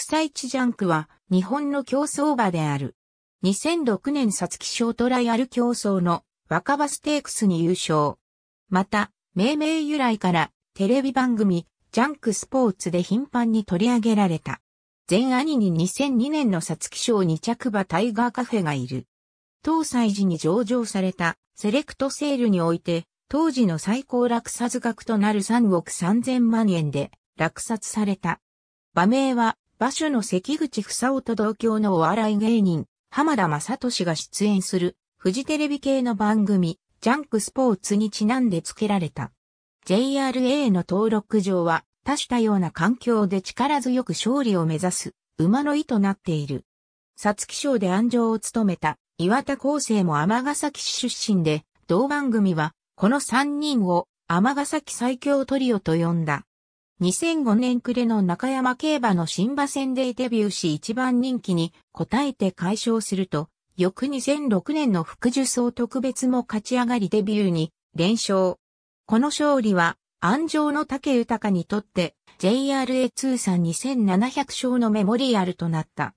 サイチジャンクは日本の競争馬である。2006年ショートライアル競争の若葉ステークスに優勝。また、命名由来からテレビ番組ジャンクスポーツで頻繁に取り上げられた。前兄に2002年のサツキショー2着馬タイガーカフェがいる。東西時に上場されたセレクトセールにおいて、当時の最高落札額となる3億3000万円で落札された。馬名は馬主の関口房夫と同郷のお笑い芸人、浜田雅俊が出演する、フジテレビ系の番組、ジャンクスポーツにちなんで付けられた。JRA の登録上は、多種多様な環境で力強く勝利を目指す、馬の意となっている。皐月賞で安城を務めた、岩田厚生も尼崎市出身で、同番組は、この3人を、尼崎最強トリオと呼んだ。2005年暮れの中山競馬の新馬戦でデビューし一番人気に応えて解消すると、翌2006年の副受賞特別も勝ち上がりデビューに連勝。この勝利は、安城の竹豊にとって JRA 通算2700勝のメモリアルとなった。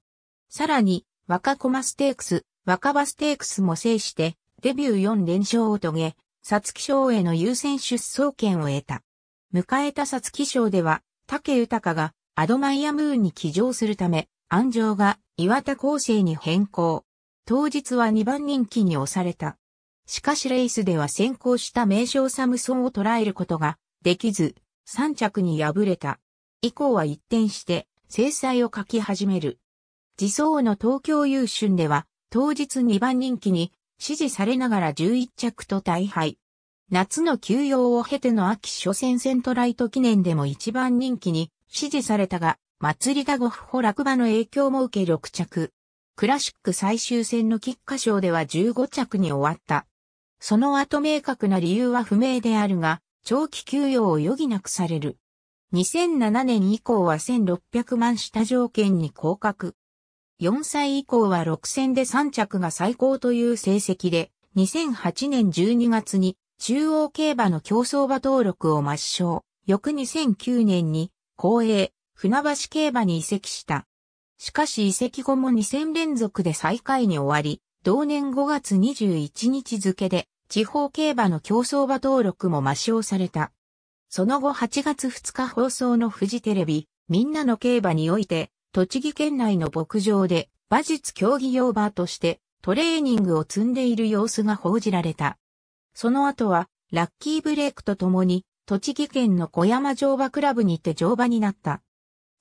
さらに、若駒ステークス、若葉ステークスも制して、デビュー4連勝を遂げ、皐月賞への優先出走権を得た。迎えた皐月賞では、竹豊がアドマイアムーンに騎乗するため、安城が岩田厚生に変更。当日は2番人気に押された。しかしレースでは先行した名称サムソンを捉えることができず、3着に敗れた。以降は一転して、制裁を書き始める。自走の東京優春では、当日2番人気に支持されながら11着と大敗。夏の休養を経ての秋初戦セントライト記念でも一番人気に支持されたが、祭りだごフホ落馬の影響も受け6着。クラシック最終戦の菊花賞では15着に終わった。その後明確な理由は不明であるが、長期休養を余儀なくされる。2007年以降は1600万下条件に降格。4歳以降は6戦で3着が最高という成績で、2008年12月に中央競馬の競争馬登録を抹消、翌2009年に、公営、船橋競馬に移籍した。しかし移籍後も2戦連続で最下位に終わり、同年5月21日付で、地方競馬の競争馬登録も抹消された。その後8月2日放送のフジテレビ、みんなの競馬において、栃木県内の牧場で馬術競技用馬としてトレーニングを積んでいる様子が報じられた。その後は、ラッキーブレイクと共に、栃木県の小山乗馬クラブにて乗馬になった。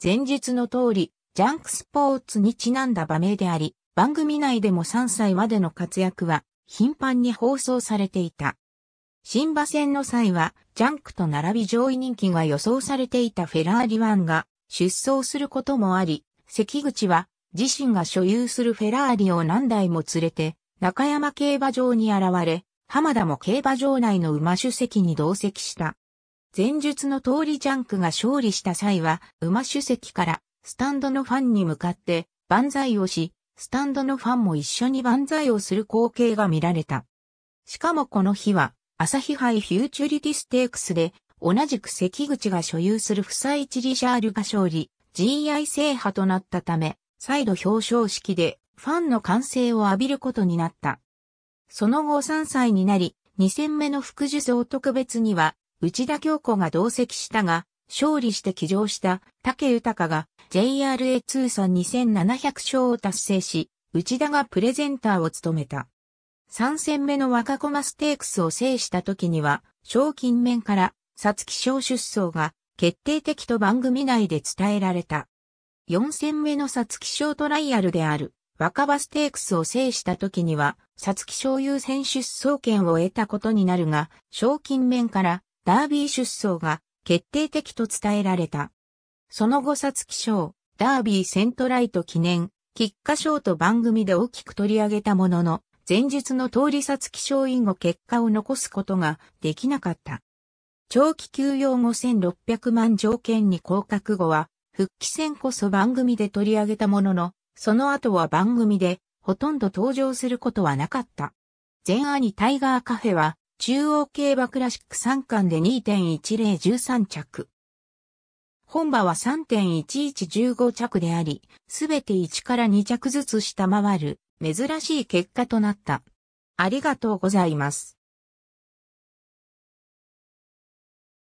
前述の通り、ジャンクスポーツにちなんだ場名であり、番組内でも3歳までの活躍は、頻繁に放送されていた。新馬戦の際は、ジャンクと並び上位人気が予想されていたフェラーリ1が出走することもあり、関口は自身が所有するフェラーリを何台も連れて、中山競馬場に現れ、浜田も競馬場内の馬主席に同席した。前述の通りジャンクが勝利した際は、馬主席からスタンドのファンに向かって万歳をし、スタンドのファンも一緒に万歳をする光景が見られた。しかもこの日は、朝日杯フューチュリティステークスで、同じく関口が所有する不採地リシャールが勝利、GI 制覇となったため、再度表彰式でファンの歓声を浴びることになった。その後3歳になり、2戦目の副受賞特別には、内田京子が同席したが、勝利して起乗した竹豊が JRA 通算2700勝を達成し、内田がプレゼンターを務めた。3戦目の若駒ステークスを制した時には、賞金面から、皐月賞出走が決定的と番組内で伝えられた。4戦目の皐月賞トライアルである。若葉ステークスを制した時には、サツキ賞優先出走権を得たことになるが、賞金面からダービー出走が決定的と伝えられた。その後サツキ賞、ダービーセントライト記念、菊花賞と番組で大きく取り上げたものの、前述の通りサツキ賞以後結果を残すことができなかった。長期休養後1600万条件に降格後は、復帰戦こそ番組で取り上げたものの、その後は番組でほとんど登場することはなかった。前ニタイガーカフェは中央競馬クラシック3巻で2.1013着。本場は3.1115着であり、すべて1から2着ずつ下回る珍しい結果となった。ありがとうございます。